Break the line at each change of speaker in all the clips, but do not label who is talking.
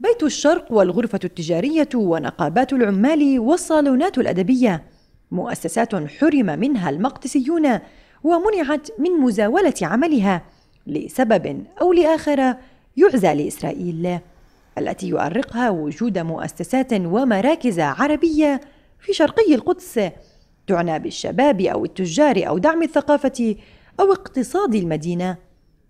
بيت الشرق والغرفة التجارية ونقابات العمال والصالونات الأدبية مؤسسات حرم منها المقدسيون ومنعت من مزاولة عملها لسبب أو لآخر يعزى لإسرائيل التي يؤرقها وجود مؤسسات ومراكز عربية في شرقي القدس تعنى بالشباب أو التجار أو دعم الثقافة أو اقتصاد المدينة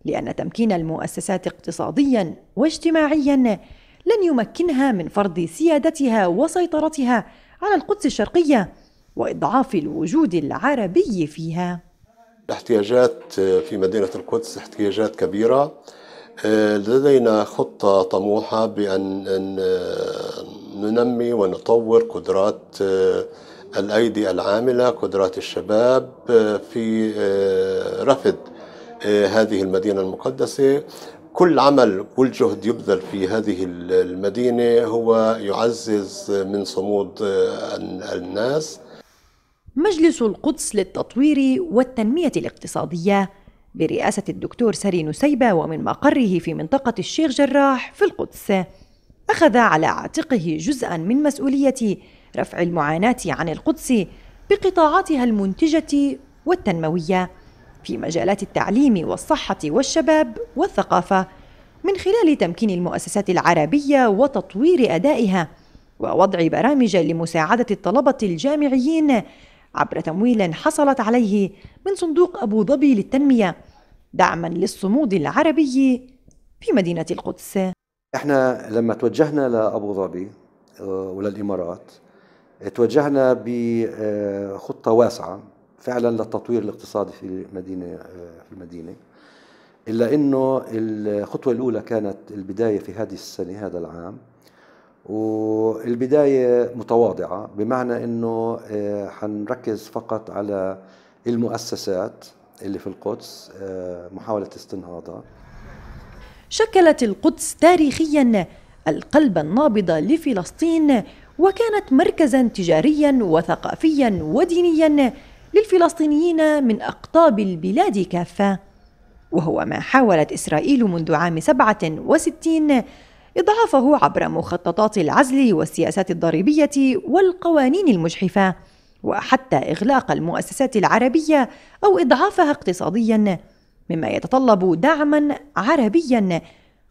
لأن تمكين المؤسسات اقتصاديا واجتماعيا لن يمكنها من فرض سيادتها وسيطرتها على القدس الشرقية وإضعاف الوجود العربي فيها
الاحتياجات آه، في مدينة القدس احتياجات كبيرة آه، لدينا خطة طموحة بأن آه، ننمي ونطور قدرات الأيدي العاملة قدرات الشباب في رفض هذه المدينة المقدسة كل عمل كل جهد يبذل في هذه المدينة هو يعزز من صمود آه، الناس
مجلس القدس للتطوير والتنمية الاقتصادية برئاسة الدكتور سري نسيبة ومن مقره في منطقة الشيخ جراح في القدس أخذ على عاتقه جزءا من مسؤولية رفع المعاناة عن القدس بقطاعاتها المنتجة والتنموية في مجالات التعليم والصحة والشباب والثقافة من خلال تمكين المؤسسات العربية وتطوير أدائها ووضع برامج لمساعدة الطلبة الجامعيين عبر تمويل حصلت عليه من صندوق أبو ظبي للتنمية دعما للصمود العربي في مدينة القدس
احنا لما توجهنا لأبو ظبي آه، وللإمارات توجهنا بخطة واسعة فعلا للتطوير الاقتصادي في المدينه في المدينه الا انه الخطوه الاولى كانت البدايه في هذه السنه هذا العام والبدايه متواضعه بمعنى انه آه، حنركز فقط على المؤسسات اللي في القدس آه، محاوله استنهاضها
شكلت القدس تاريخيا القلب النابض لفلسطين وكانت مركزا تجاريا وثقافيا ودينيا للفلسطينيين من أقطاب البلاد كافة وهو ما حاولت إسرائيل منذ عام 67 إضعافه عبر مخططات العزل والسياسات الضريبية والقوانين المجحفة وحتى إغلاق المؤسسات العربية أو إضعافها اقتصاديا مما يتطلب دعما عربيا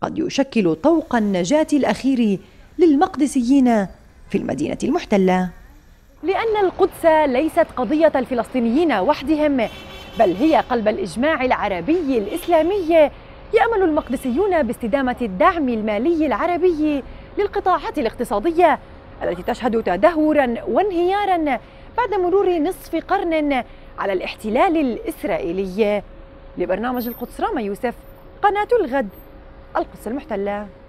قد يشكل طوق النجاة الأخير للمقدسيين في المدينة المحتلة لأن القدس ليست قضية الفلسطينيين وحدهم بل هي قلب الإجماع العربي الإسلامي يأمل المقدسيون باستدامة الدعم المالي العربي للقطاعات الاقتصادية التي تشهد تدهورا وانهيارا بعد مرور نصف قرن على الاحتلال الإسرائيلي لبرنامج القدس راما يوسف قناة الغد القدس المحتلة